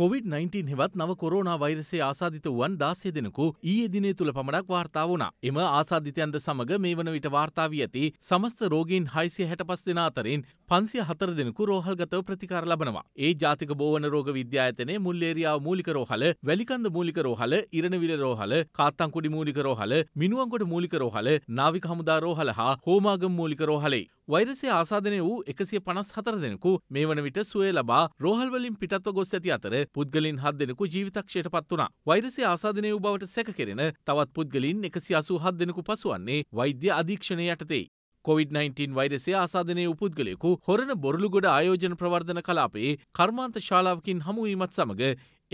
COVID-19 හෙවත් නව corona වෛරසේ ආසාධිත වුවන් දාසය දෙනකු ඊයේ දිනේ තුළ පමණක් වාර්තා වුණා. එම ආසාධිතයන්ද සමග මේ වන විට වාර්තා වී ඇති සමස්ත රෝගීන් 665 දෙනා අතරින් 504 දෙනෙකු රෝහල්ගතව ප්‍රතිකාර ලබනවා. ඒ ජාතික බෝවන රෝග විද්‍යායතනයේ මුල්ලේරියාව මූලික රෝහල, වැලිකන්ද මූලික රෝහල, ඉරණවිල රෝහල, කාත්තංකුඩි මූලික රෝහල, මිනුවන්කොඩ මූලික රෝහල, නාවික හමුදා රෝහල හා හෝමාගම මූලික රෝහලේ වෛරසය ආසාධනය වූ එකසිය පනස් හතර දෙනෙකු මේ වන විට සුවය ලබා රෝහල්වලින් පිටත්ව ගොස් ඇති අතර පුද්ගලින් හත් දෙනෙකු ජීවිතක්ෂයට පත් වුණා. වෛරසය ආසාධනය වූ බවට සැක කෙරෙන තවත් පුද්ගලින් එකසි අසූ හත් දෙනෙකු පසුවන්නේ වෛද්‍ය අධීක්ෂණය යටතේ. කොවිD-19 වෛරසය ආසාධනය උපුද්ගලයෙකු හොරන බොරලුගොඩ ආයෝජන ප්‍රවර්ධන කලාපයේ කර්මාන්ත ශාලාවකින් හමුවීමත් සමඟ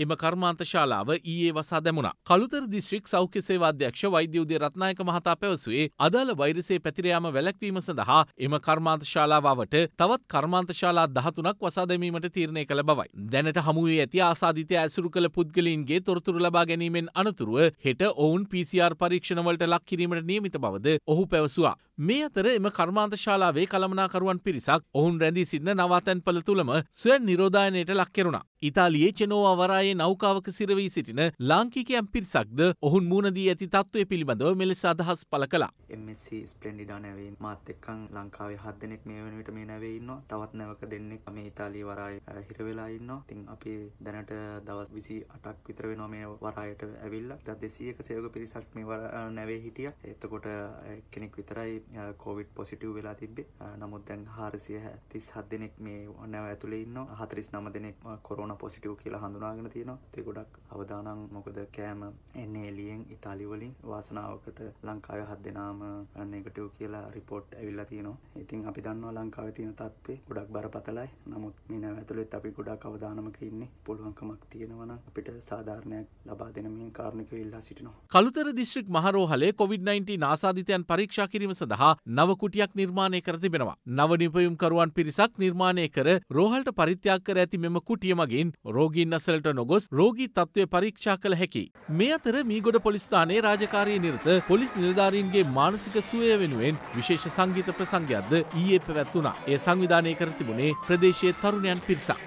එම කර්මාන්ත ශාලාව ඊයේ වසා දැමුණා. කළුතර දිස්ත්‍රික් සෞඛ්‍ය සේවා අධ්‍යක්ෂ වෛද්‍ය උදේ රත්නායක මහතා පැවසුවේ අදාළ වෛරසයේ පැතිර යාම වැළැක්වීම සඳහා එම කර්මාන්ත ශාලාවවට තවත් කර්මාන්ත ශාලා 13ක් වසා දැමීමට තීරණය කළ බවයි. දැනට හමු වී ඇති ආසාදිතය ඇසුරු කළ පුද්ගලයින්ගේ තොරතුරු ලබා ගැනීමෙන් අනතුරුව හෙට ඔවුන් PCR පරීක්ෂණවලට ලක් කිරීමට නියමිත බවද ඔහු පැවසුවා. මේ අතර එම කර්මාන්ත ශාලාවේ කළමනාකරුවන් පිරිසක් ඔවුන් රැඳී සිටින නවාතැන්පළ තුළම ස්වයන් නිරෝධායනයට ලක් කෙරුණා. ඉතාලියේ චෙනෝවා වරාය ආසායේ නෞකාවක සිරවී සිටින ලාංකිකයන් පිරිසක්ද ඔහුන් මුණදී ඇති තත්ත්වය පිළිබඳව මෙලෙස අදහස් පළ කළා. MSC ස්පලෙන්ඩිඩා නැවේ මාත් එක්කන් ලංකාවේ හත් දෙනෙක් මේ වෙනුවට මේ නැවේ ඉන්නවා තවත් නැවක දෙන්නෙක් මේ ඉතාලී වරාය හිර වෙලා ඉන්නවා ඉතින් අපි දැනට දවස් 28ක් විතර වෙනවා මේ වරායට ඇවිල්ලා ඉතින් 200ක සේවක පිරිසක් මේ නැවේ හිටියා එතකොට කෙනෙක් විතරයි කොවිඩ් පොසිටිව් වෙලා තිබ්බේ නමුත් දැන් 437 දෙනෙක් මේ නැව ඇතුලේ ඉන්නවා 49 දෙනෙක් කොරෝනා පොසිටිව් කියලා හඳුනාගෙන තියෙනවා ඒ ගොඩක් අවදානම් මොකද කෑම එන්නේ එළියෙන් ඉතාලි වලින් වාසනාවකට ලංකාවේ හත් දෙනාම මම නෙගටව් කියලා රිපෝට් ඇවිල්ල තියෙනවා ඉතින් අපි දන්නවා ලංකාව තියෙන තත්වේ ගොඩක් බර පතලයි නමුත් මෙන ඇතුළෙත් අපි ගොඩක් අවධානමක ඉන්නේ පුළුවන්කමක් තියෙනවන අපිට සාධාරණයක් ලබා දෙනමින් කාරණක ඉල්ලා සිටිනවා කළුතර දිශ්‍රික් මහරෝහලේ COොVID-19 නාසාධිතයන් පරීක්ෂා කිරීම සඳහා නවකුටියක් නිර්මාණය කර තිබෙනවා නව නිපයුම්කරුවන් පිරිසක් නිර්මාණය කර රෝහල්ට පරිත්‍යයක් කර ඇති මෙම කුටිය මගින් රෝගීන් අසලට නොගොස් රෝගී තත්ත්වය පරීක්ෂා කළ හැකි මේ අතර මීගොඩ පොලිස්ථානයේ රාජකාරී නිර්ත පොලිස් නිලධාරීන්ගේ මා මානසික සුවය වෙනුවෙන් විශේෂ සංගීත ප්‍රසංගයක්ද ඊයේ පැවැත්වුණා. ඒ සංවිධානය කර තිබුණේ ප්‍රදේශයේ තරුණයන් පිරිසක්.